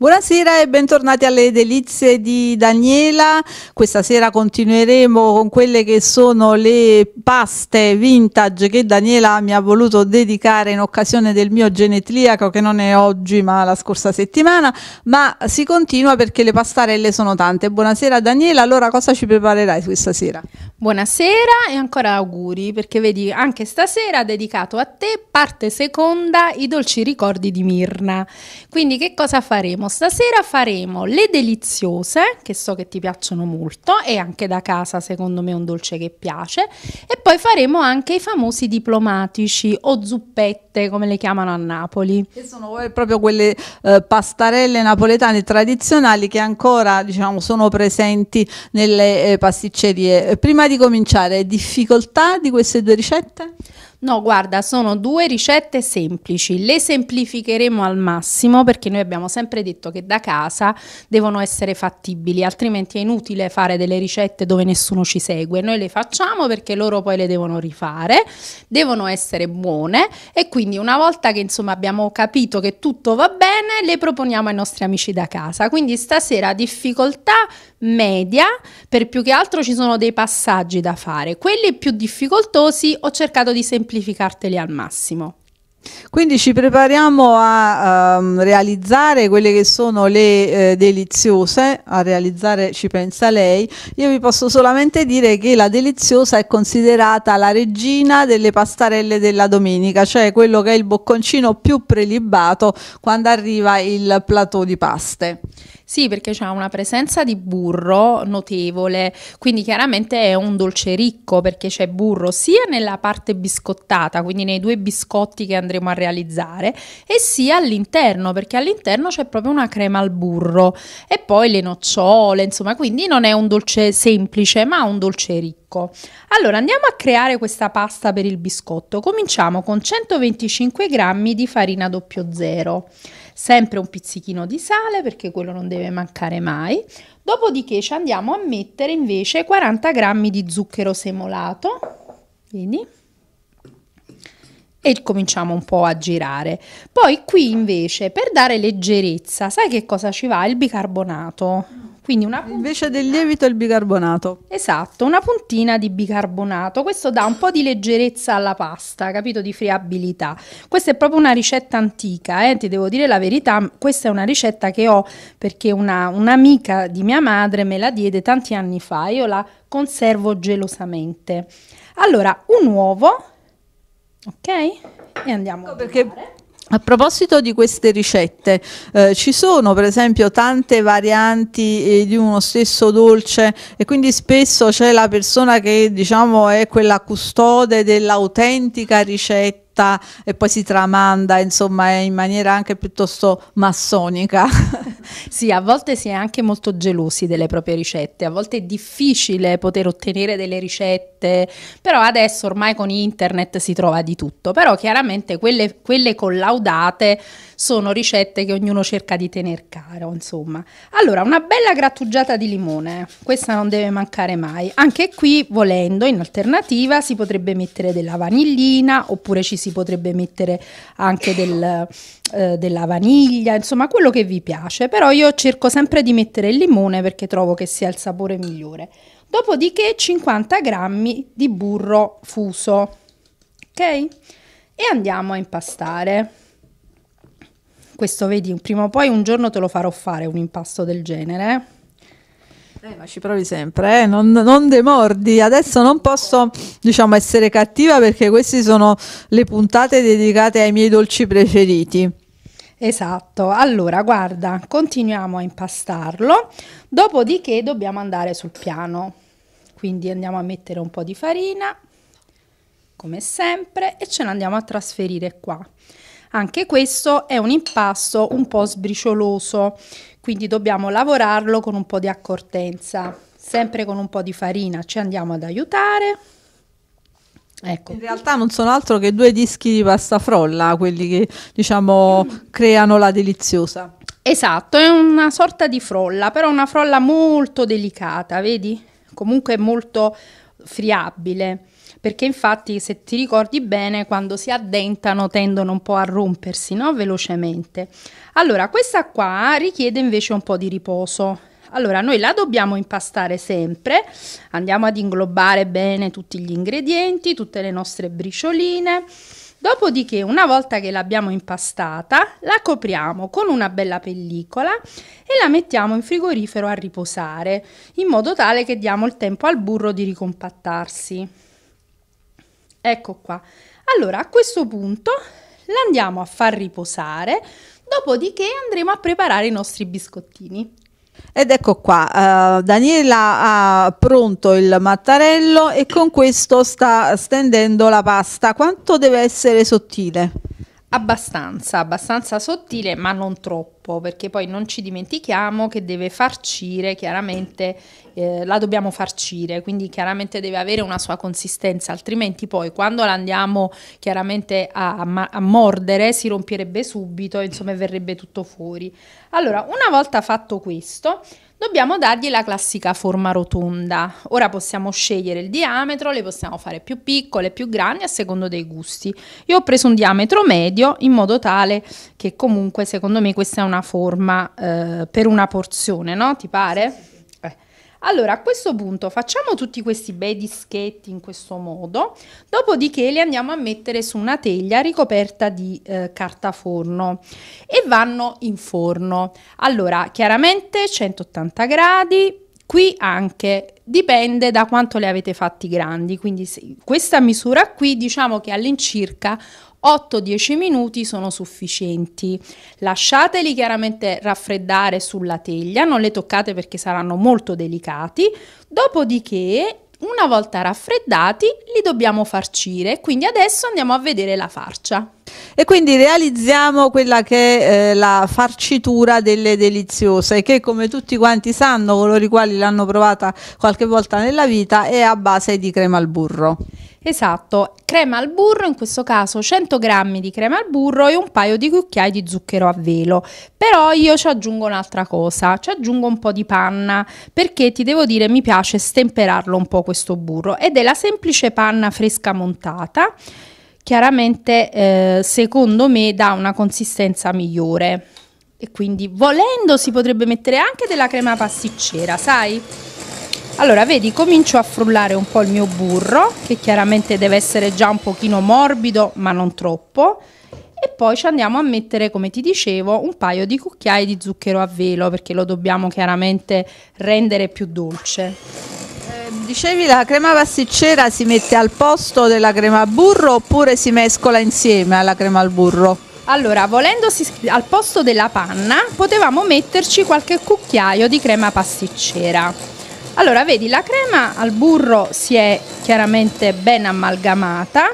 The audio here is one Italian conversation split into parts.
Buonasera e bentornati alle delizie di Daniela. Questa sera continueremo con quelle che sono le paste vintage che Daniela mi ha voluto dedicare in occasione del mio genetliaco, che non è oggi ma la scorsa settimana, ma si continua perché le pastarelle sono tante. Buonasera Daniela, allora cosa ci preparerai questa sera? Buonasera e ancora auguri perché vedi anche stasera dedicato a te parte seconda i dolci ricordi di Mirna. Quindi che cosa faremo? Stasera faremo le deliziose, che so che ti piacciono molto e anche da casa secondo me è un dolce che piace, e poi faremo anche i famosi diplomatici o zuppette come le chiamano a Napoli. Che sono proprio quelle eh, pastarelle napoletane tradizionali che ancora diciamo, sono presenti nelle eh, pasticcerie. Prima di cominciare, difficoltà di queste due ricette? No, guarda, sono due ricette semplici, le semplificheremo al massimo perché noi abbiamo sempre detto che da casa devono essere fattibili, altrimenti è inutile fare delle ricette dove nessuno ci segue, noi le facciamo perché loro poi le devono rifare, devono essere buone e quindi una volta che insomma abbiamo capito che tutto va bene le proponiamo ai nostri amici da casa, quindi stasera difficoltà media, per più che altro ci sono dei passaggi da fare, quelli più difficoltosi ho cercato di semplificare semplificarteli al massimo. Quindi ci prepariamo a um, realizzare quelle che sono le eh, deliziose, a realizzare ci pensa lei. Io vi posso solamente dire che la deliziosa è considerata la regina delle pastarelle della domenica, cioè quello che è il bocconcino più prelibato quando arriva il plateau di paste. Sì, perché c'è una presenza di burro notevole, quindi chiaramente è un dolce ricco perché c'è burro sia nella parte biscottata, quindi nei due biscotti che andremo a realizzare, e sia all'interno, perché all'interno c'è proprio una crema al burro e poi le nocciole, insomma, quindi non è un dolce semplice, ma un dolce ricco. Allora andiamo a creare questa pasta per il biscotto. Cominciamo con 125 g di farina doppio zero sempre un pizzichino di sale perché quello non deve mancare mai. Dopodiché ci andiamo a mettere invece 40 g di zucchero semolato, vedi? E cominciamo un po' a girare. Poi qui invece per dare leggerezza, sai che cosa ci va? Il bicarbonato quindi una puntina. Invece del lievito il bicarbonato. Esatto, una puntina di bicarbonato. Questo dà un po' di leggerezza alla pasta, capito? Di friabilità. Questa è proprio una ricetta antica, eh? ti devo dire la verità. Questa è una ricetta che ho perché una, un'amica di mia madre me la diede tanti anni fa. Io la conservo gelosamente. Allora, un uovo, ok? E andiamo. Ecco perché a proposito di queste ricette, eh, ci sono per esempio tante varianti eh, di uno stesso dolce e quindi spesso c'è la persona che diciamo è quella custode dell'autentica ricetta e poi si tramanda, insomma, in maniera anche piuttosto massonica. Sì, a volte si è anche molto gelosi delle proprie ricette, a volte è difficile poter ottenere delle ricette, però adesso ormai con internet si trova di tutto, però chiaramente quelle, quelle collaudate sono ricette che ognuno cerca di tenere caro, insomma. Allora, una bella grattugiata di limone, questa non deve mancare mai. Anche qui, volendo, in alternativa si potrebbe mettere della vanillina oppure ci si potrebbe mettere anche del, eh, della vaniglia, insomma, quello che vi piace. Però io cerco sempre di mettere il limone perché trovo che sia il sapore migliore. Dopodiché 50 grammi di burro fuso. Ok? E andiamo a impastare. Questo vedi, prima o poi un giorno te lo farò fare un impasto del genere. Eh, ma ci provi sempre, eh? non, non demordi. Adesso non posso, diciamo, essere cattiva perché queste sono le puntate dedicate ai miei dolci preferiti. Esatto, allora guarda, continuiamo a impastarlo, dopodiché dobbiamo andare sul piano. Quindi andiamo a mettere un po' di farina, come sempre, e ce l'andiamo a trasferire qua. Anche questo è un impasto un po' sbricioloso, quindi dobbiamo lavorarlo con un po' di accortezza, sempre con un po' di farina, ci andiamo ad aiutare. Ecco. In realtà non sono altro che due dischi di pasta frolla, quelli che diciamo mm. creano la deliziosa. Esatto, è una sorta di frolla, però una frolla molto delicata, vedi? Comunque molto friabile perché infatti se ti ricordi bene quando si addentano tendono un po' a rompersi no? velocemente. Allora questa qua richiede invece un po' di riposo. Allora noi la dobbiamo impastare sempre, andiamo ad inglobare bene tutti gli ingredienti, tutte le nostre bricioline. Dopodiché, una volta che l'abbiamo impastata, la copriamo con una bella pellicola e la mettiamo in frigorifero a riposare, in modo tale che diamo il tempo al burro di ricompattarsi. Ecco qua. Allora, a questo punto l'andiamo a far riposare, dopodiché andremo a preparare i nostri biscottini. Ed ecco qua, uh, Daniela ha pronto il mattarello e con questo sta stendendo la pasta. Quanto deve essere sottile? Abbastanza, abbastanza sottile, ma non troppo, perché poi non ci dimentichiamo che deve farcire, chiaramente eh, la dobbiamo farcire, quindi chiaramente deve avere una sua consistenza, altrimenti poi quando la andiamo chiaramente a, a, a mordere si romperebbe subito, insomma verrebbe tutto fuori. Allora, una volta fatto questo, dobbiamo dargli la classica forma rotonda. Ora possiamo scegliere il diametro, le possiamo fare più piccole, più grandi a secondo dei gusti. Io ho preso un diametro medio in modo tale che comunque secondo me questa è una forma eh, per una porzione, no? Ti pare? Allora, a questo punto facciamo tutti questi bei dischetti in questo modo, dopodiché li andiamo a mettere su una teglia ricoperta di eh, carta forno e vanno in forno. Allora, chiaramente 180 gradi, qui anche dipende da quanto li avete fatti grandi, quindi questa misura qui diciamo che all'incirca 8-10 minuti sono sufficienti. Lasciateli chiaramente raffreddare sulla teglia, non le toccate perché saranno molto delicati. Dopodiché, una volta raffreddati, li dobbiamo farcire. Quindi adesso andiamo a vedere la farcia. E quindi realizziamo quella che è eh, la farcitura delle deliziose, che come tutti quanti sanno, coloro i quali l'hanno provata qualche volta nella vita, è a base di crema al burro. Esatto, crema al burro, in questo caso 100 g di crema al burro e un paio di cucchiai di zucchero a velo. Però io ci aggiungo un'altra cosa, ci aggiungo un po' di panna, perché ti devo dire mi piace stemperarlo un po' questo burro ed è la semplice panna fresca montata. Chiaramente eh, secondo me dà una consistenza migliore e quindi volendo si potrebbe mettere anche della crema pasticcera, sai? Allora, vedi, comincio a frullare un po' il mio burro, che chiaramente deve essere già un pochino morbido, ma non troppo. E poi ci andiamo a mettere, come ti dicevo, un paio di cucchiai di zucchero a velo, perché lo dobbiamo chiaramente rendere più dolce. Eh, dicevi la crema pasticcera si mette al posto della crema burro oppure si mescola insieme alla crema al burro? Allora, volendosi al posto della panna, potevamo metterci qualche cucchiaio di crema pasticcera. Allora, vedi, la crema al burro si è chiaramente ben amalgamata.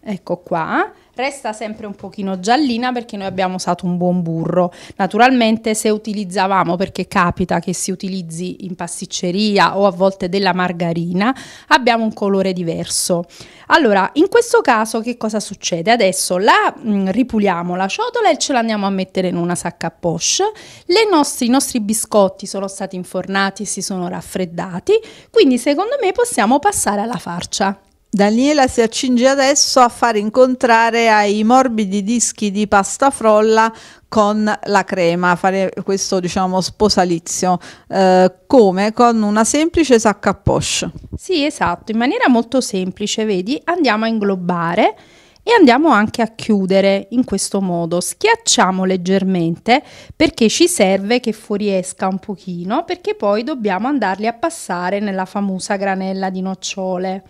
Ecco qua resta sempre un pochino giallina perché noi abbiamo usato un buon burro. Naturalmente se utilizzavamo, perché capita che si utilizzi in pasticceria o a volte della margarina, abbiamo un colore diverso. Allora, in questo caso che cosa succede? Adesso la mh, mm, ripuliamo la ciotola e ce l'andiamo a mettere in una sacca a poche. Nostri, I nostri biscotti sono stati infornati e si sono raffreddati, quindi secondo me possiamo passare alla farcia. Daniela si accinge adesso a far incontrare ai morbidi dischi di pasta frolla con la crema, fare questo diciamo sposalizio, eh, come con una semplice sacca a poche. Sì, esatto, in maniera molto semplice, vedi, andiamo a inglobare e andiamo anche a chiudere in questo modo. Schiacciamo leggermente perché ci serve che fuoriesca un pochino, perché poi dobbiamo andarli a passare nella famosa granella di nocciole.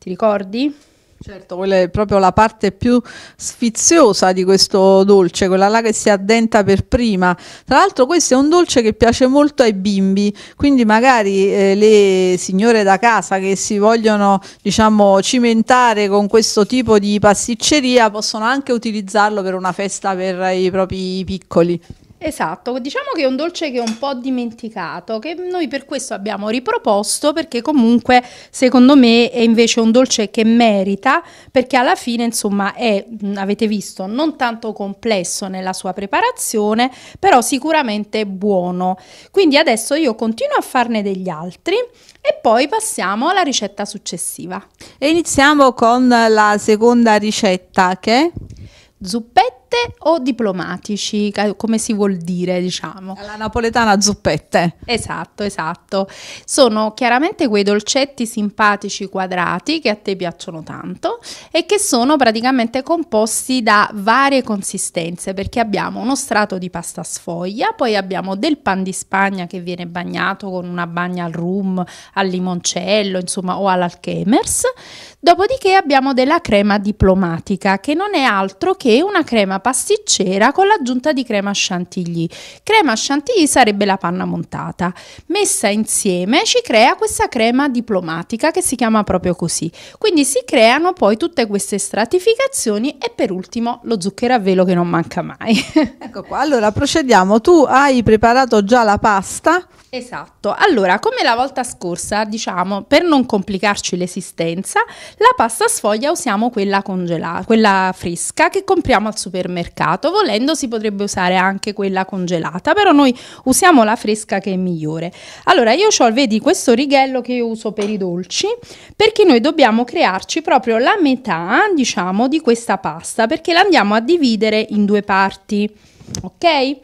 Ti ricordi? Certo, quella è proprio la parte più sfiziosa di questo dolce, quella là che si addenta per prima. Tra l'altro questo è un dolce che piace molto ai bimbi, quindi magari eh, le signore da casa che si vogliono, diciamo, cimentare con questo tipo di pasticceria possono anche utilizzarlo per una festa per i propri piccoli. Esatto, diciamo che è un dolce che è un po' dimenticato, che noi per questo abbiamo riproposto perché comunque secondo me è invece un dolce che merita perché alla fine insomma è, avete visto, non tanto complesso nella sua preparazione, però sicuramente buono. Quindi adesso io continuo a farne degli altri e poi passiamo alla ricetta successiva. E iniziamo con la seconda ricetta che è zuppetta zuppette o diplomatici, come si vuol dire, diciamo. La napoletana zuppette. Esatto, esatto. Sono chiaramente quei dolcetti simpatici quadrati che a te piacciono tanto e che sono praticamente composti da varie consistenze, perché abbiamo uno strato di pasta sfoglia, poi abbiamo del pan di Spagna che viene bagnato con una bagna al rum, al limoncello, insomma, o all'alchemers. Dopodiché abbiamo della crema diplomatica, che non è altro che una crema pasticcera con l'aggiunta di crema chantilly. Crema chantilly sarebbe la panna montata. Messa insieme ci crea questa crema diplomatica che si chiama proprio così. Quindi si creano poi tutte queste stratificazioni e per ultimo lo zucchero a velo che non manca mai. ecco qua, allora procediamo. Tu hai preparato già la pasta? Esatto, allora come la volta scorsa diciamo per non complicarci l'esistenza la pasta sfoglia usiamo quella congelata, quella fresca che compriamo al supermercato, volendo si potrebbe usare anche quella congelata, però noi usiamo la fresca che è migliore. Allora io ho, vedi questo righello che io uso per i dolci perché noi dobbiamo crearci proprio la metà diciamo di questa pasta perché la andiamo a dividere in due parti, ok?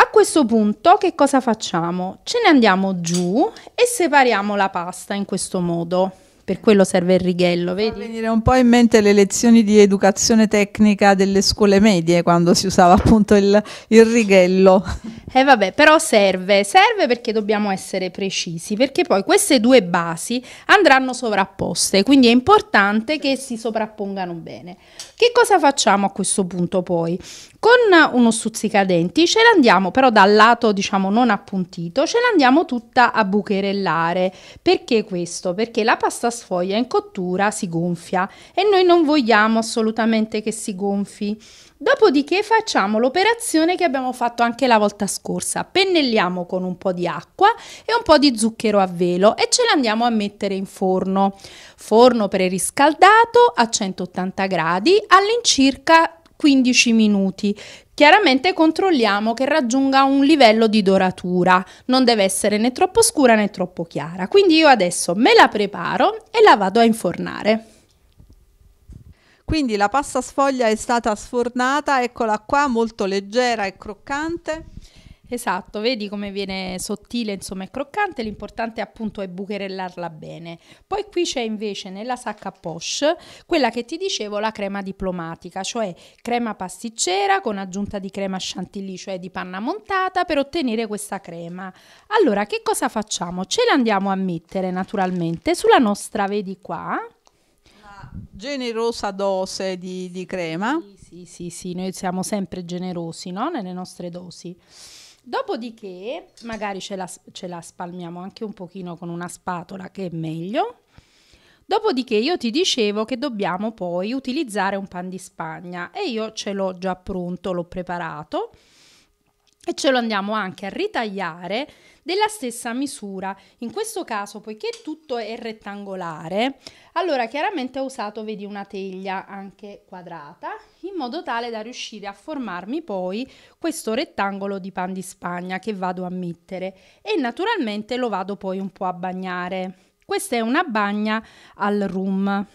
A questo punto che cosa facciamo? Ce ne andiamo giù e separiamo la pasta in questo modo. Per quello serve il righello, vedi? Mi venire un po' in mente le lezioni di educazione tecnica delle scuole medie quando si usava appunto il, il righello. E eh vabbè, però serve, serve perché dobbiamo essere precisi, perché poi queste due basi andranno sovrapposte, quindi è importante che si sovrappongano bene. Che cosa facciamo a questo punto poi? Con uno stuzzicadenti ce l'andiamo però dal lato diciamo non appuntito, ce l'andiamo tutta a bucherellare. Perché questo? Perché la pasta sfoglia in cottura si gonfia e noi non vogliamo assolutamente che si gonfi. Dopodiché facciamo l'operazione che abbiamo fatto anche la volta scorsa. Pennelliamo con un po' di acqua e un po' di zucchero a velo e ce l'andiamo a mettere in forno. Forno preriscaldato a 180 gradi all'incirca 15 minuti. Chiaramente controlliamo che raggiunga un livello di doratura, non deve essere né troppo scura né troppo chiara. Quindi io adesso me la preparo e la vado a infornare. Quindi la pasta sfoglia è stata sfornata, eccola qua, molto leggera e croccante. Esatto, vedi come viene sottile, insomma, e croccante, l'importante appunto è bucherellarla bene. Poi qui c'è invece nella sacca poche quella che ti dicevo la crema diplomatica, cioè crema pasticcera con aggiunta di crema chantilly, cioè di panna montata per ottenere questa crema. Allora, che cosa facciamo? Ce la andiamo a mettere naturalmente sulla nostra, vedi qua, generosa dose di, di crema. Sì, sì, sì, sì, noi siamo sempre generosi no? nelle nostre dosi. Dopodiché, magari ce la, ce la spalmiamo anche un pochino con una spatola che è meglio. Dopodiché io ti dicevo che dobbiamo poi utilizzare un pan di spagna e io ce l'ho già pronto, l'ho preparato e ce lo andiamo anche a ritagliare della stessa misura. In questo caso, poiché tutto è rettangolare, allora chiaramente ho usato, vedi, una teglia anche quadrata, in modo tale da riuscire a formarmi poi questo rettangolo di pan di spagna che vado a mettere e naturalmente lo vado poi un po' a bagnare. Questa è una bagna al rum,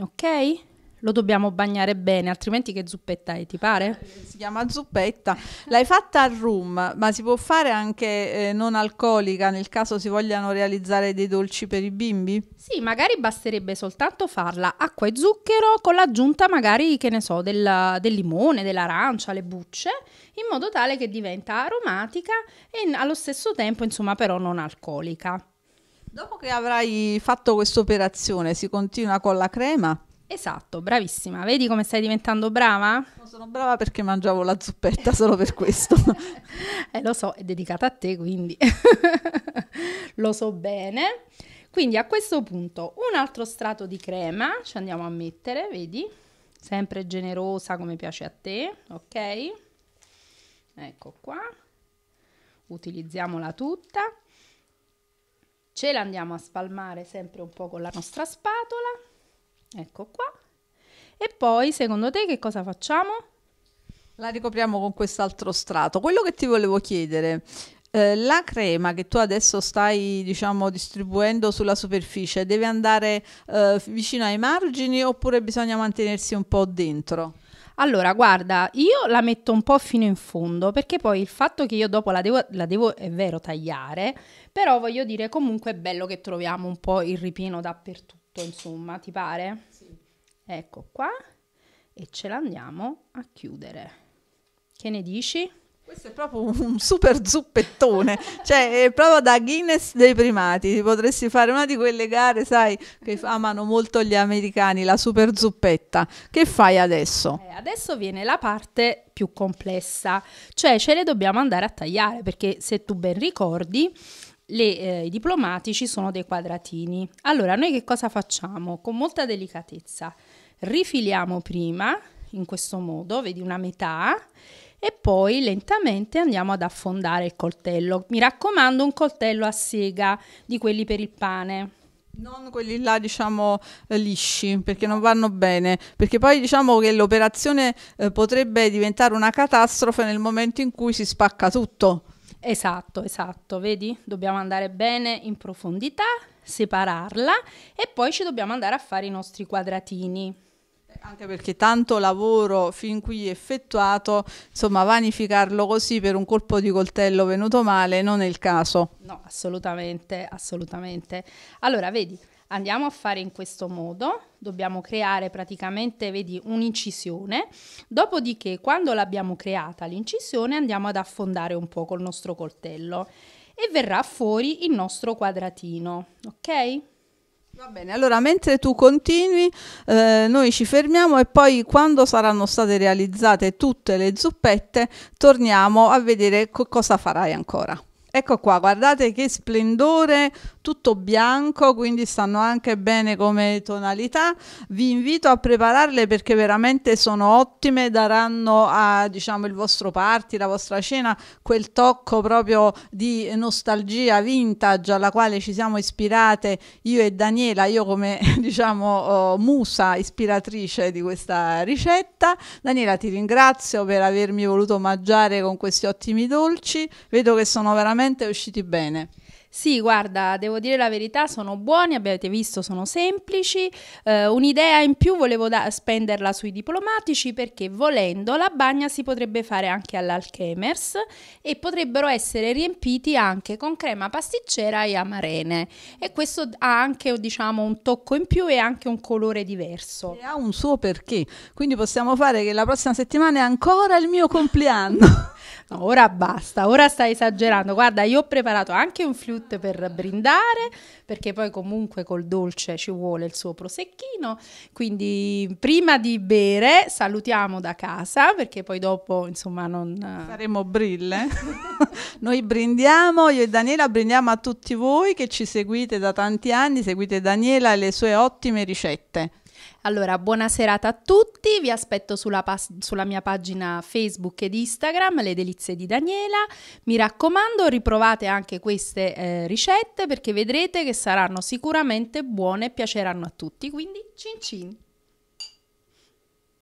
ok? lo dobbiamo bagnare bene, altrimenti che zuppetta è, ti pare? Si chiama zuppetta. L'hai fatta al rum, ma si può fare anche eh, non alcolica nel caso si vogliano realizzare dei dolci per i bimbi? Sì, magari basterebbe soltanto farla acqua e zucchero con l'aggiunta magari, che ne so, della, del limone, dell'arancia, le bucce, in modo tale che diventa aromatica e allo stesso tempo, insomma, però non alcolica. Dopo che avrai fatto questa operazione, si continua con la crema? Esatto, bravissima. Vedi come stai diventando brava? sono brava perché mangiavo la zuppetta solo per questo. eh, lo so, è dedicata a te, quindi lo so bene. Quindi a questo punto un altro strato di crema ci andiamo a mettere, vedi? Sempre generosa come piace a te, ok? Ecco qua. Utilizziamola tutta. Ce l'andiamo a spalmare sempre un po' con la nostra spatola. Ecco qua. E poi, secondo te, che cosa facciamo? La ricopriamo con quest'altro strato. Quello che ti volevo chiedere, eh, la crema che tu adesso stai, diciamo, distribuendo sulla superficie deve andare eh, vicino ai margini oppure bisogna mantenersi un po' dentro? Allora, guarda, io la metto un po' fino in fondo perché poi il fatto che io dopo la devo, la devo, è vero, tagliare, però voglio dire comunque è bello che troviamo un po' il ripieno dappertutto tutto, insomma, ti pare? Sì. Ecco qua e ce l'andiamo a chiudere. Che ne dici? Questo è proprio un super zuppettone, cioè è proprio da Guinness dei primati, potresti fare una di quelle gare, sai, che amano molto gli americani, la super zuppetta. Che fai adesso? Eh, adesso viene la parte più complessa, cioè ce le dobbiamo andare a tagliare, perché se tu ben ricordi, le, eh, i diplomatici sono dei quadratini. Allora, noi che cosa facciamo? Con molta delicatezza rifiliamo prima, in questo modo, vedi una metà, e poi lentamente andiamo ad affondare il coltello. Mi raccomando, un coltello a sega di quelli per il pane. Non quelli là, diciamo, eh, lisci, perché non vanno bene, perché poi diciamo che l'operazione eh, potrebbe diventare una catastrofe nel momento in cui si spacca tutto Esatto, esatto, vedi? Dobbiamo andare bene in profondità, separarla e poi ci dobbiamo andare a fare i nostri quadratini. Anche perché tanto lavoro fin qui effettuato, insomma, vanificarlo così per un colpo di coltello venuto male non è il caso. No, assolutamente, assolutamente. Allora, vedi, andiamo a fare in questo modo, dobbiamo creare praticamente, vedi, un'incisione, dopodiché quando l'abbiamo creata l'incisione andiamo ad affondare un po' col nostro coltello e verrà fuori il nostro quadratino, ok? Va bene, allora mentre tu continui, eh, noi ci fermiamo e poi quando saranno state realizzate tutte le zuppette, torniamo a vedere co- cosa farai ancora. Ecco qua, guardate che splendore tutto bianco, quindi stanno anche bene come tonalità. Vi invito a prepararle perché veramente sono ottime, daranno a diciamo il vostro party, la vostra cena quel tocco proprio di nostalgia vintage alla quale ci siamo ispirate io e Daniela, io come diciamo oh, musa ispiratrice di questa ricetta. Daniela, ti ringrazio per avermi voluto mangiare con questi ottimi dolci. Vedo che sono veramente usciti bene. Sì, guarda, devo dire la verità, sono buoni, abbiate visto, sono semplici. Eh, un'idea in più volevo da- spenderla sui diplomatici perché volendo la bagna si potrebbe fare anche all'Alchemers e potrebbero essere riempiti anche con crema pasticcera e amarene. E questo ha anche diciamo, un tocco in più e anche un colore diverso. E ha un suo perché, quindi possiamo fare che la prossima settimana è ancora il mio compleanno. No, ora basta, ora stai esagerando. Guarda, io ho preparato anche un flute per brindare, perché poi comunque col dolce ci vuole il suo prosecchino. Quindi prima di bere salutiamo da casa, perché poi dopo, insomma, non... Saremo eh, brille. Noi brindiamo, io e Daniela brindiamo a tutti voi che ci seguite da tanti anni, seguite Daniela e le sue ottime ricette. Allora, buona serata a tutti, vi aspetto sulla, pas- sulla mia pagina Facebook ed Instagram, Le Delizie di Daniela. Mi raccomando, riprovate anche queste eh, ricette perché vedrete che saranno sicuramente buone e piaceranno a tutti. Quindi, cin cin!